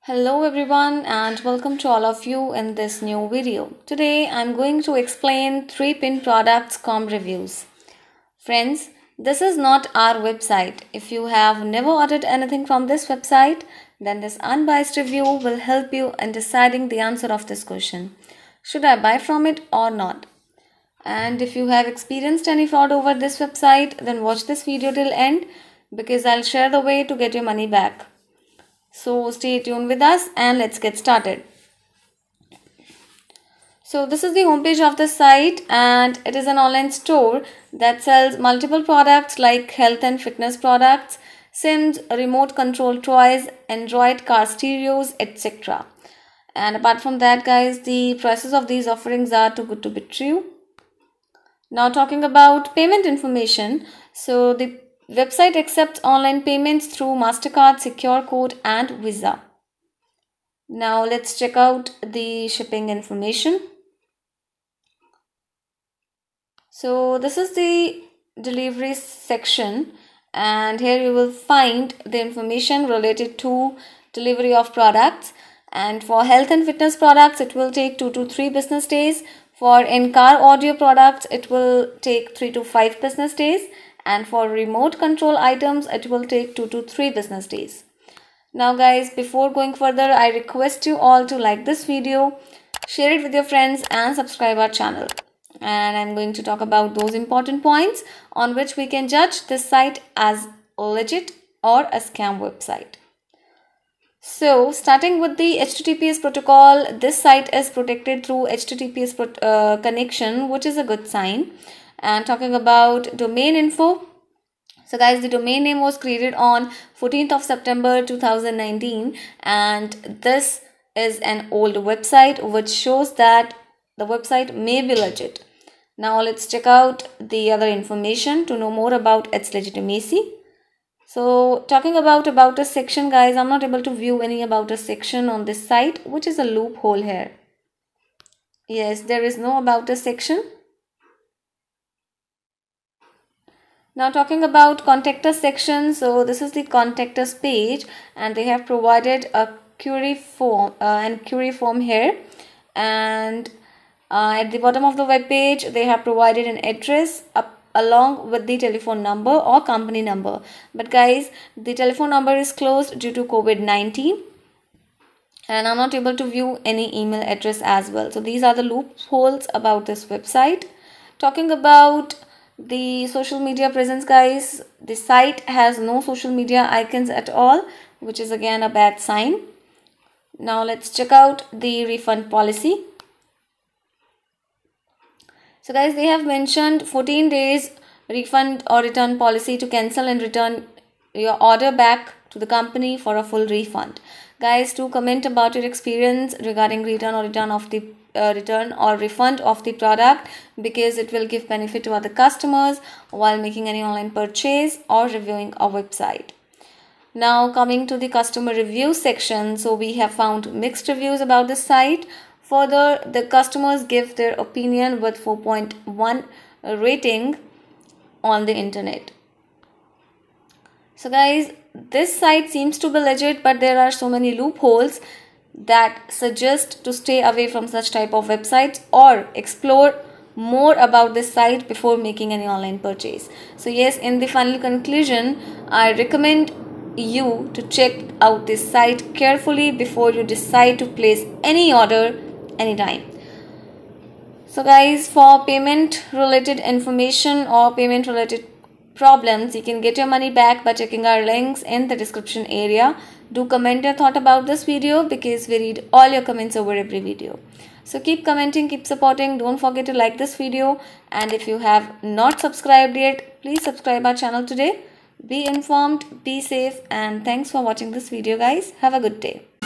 Hello everyone and welcome to all of you in this new video. Today I'm going to explain 3-pin products com reviews. Friends, this is not our website. If you have never ordered anything from this website, then this unbiased review will help you in deciding the answer of this question. Should I buy from it or not? And if you have experienced any fraud over this website, then watch this video till end because I'll share the way to get your money back. So stay tuned with us and let's get started. So this is the homepage of the site and it is an online store that sells multiple products like health and fitness products, Sims, remote control toys, Android car stereos, etc and apart from that guys the prices of these offerings are too good to be true now talking about payment information so the website accepts online payments through mastercard secure code and visa now let's check out the shipping information so this is the delivery section and here you will find the information related to delivery of products and for health and fitness products, it will take 2 to 3 business days. For in-car audio products, it will take 3 to 5 business days. And for remote control items, it will take 2 to 3 business days. Now guys, before going further, I request you all to like this video, share it with your friends and subscribe our channel. And I'm going to talk about those important points on which we can judge this site as legit or a scam website. So starting with the HTTPS protocol, this site is protected through HTTPS uh, connection, which is a good sign. And talking about domain info. So guys, the domain name was created on 14th of September 2019 and this is an old website which shows that the website may be legit. Now let's check out the other information to know more about its legitimacy so talking about about a section guys i'm not able to view any about a section on this site which is a loophole here yes there is no about a section Now talking about contact us section, so this is the contact us page and they have provided a query form uh, and query form here and uh, at the bottom of the web page they have provided an address, a along with the telephone number or company number. But guys, the telephone number is closed due to COVID-19 and I'm not able to view any email address as well. So these are the loopholes about this website. Talking about the social media presence guys, the site has no social media icons at all which is again a bad sign. Now let's check out the refund policy. So guys, they have mentioned 14 days refund or return policy to cancel and return your order back to the company for a full refund. Guys, do comment about your experience regarding return or return of the uh, return or refund of the product because it will give benefit to other customers while making any online purchase or reviewing our website. Now coming to the customer review section. So we have found mixed reviews about this site. Further, the customers give their opinion with 4.1 rating on the internet. So guys, this site seems to be legit but there are so many loopholes that suggest to stay away from such type of websites or explore more about this site before making any online purchase. So yes, in the final conclusion, I recommend you to check out this site carefully before you decide to place any order anytime so guys for payment related information or payment related problems you can get your money back by checking our links in the description area do comment your thought about this video because we read all your comments over every video so keep commenting keep supporting don't forget to like this video and if you have not subscribed yet please subscribe our channel today be informed be safe and thanks for watching this video guys have a good day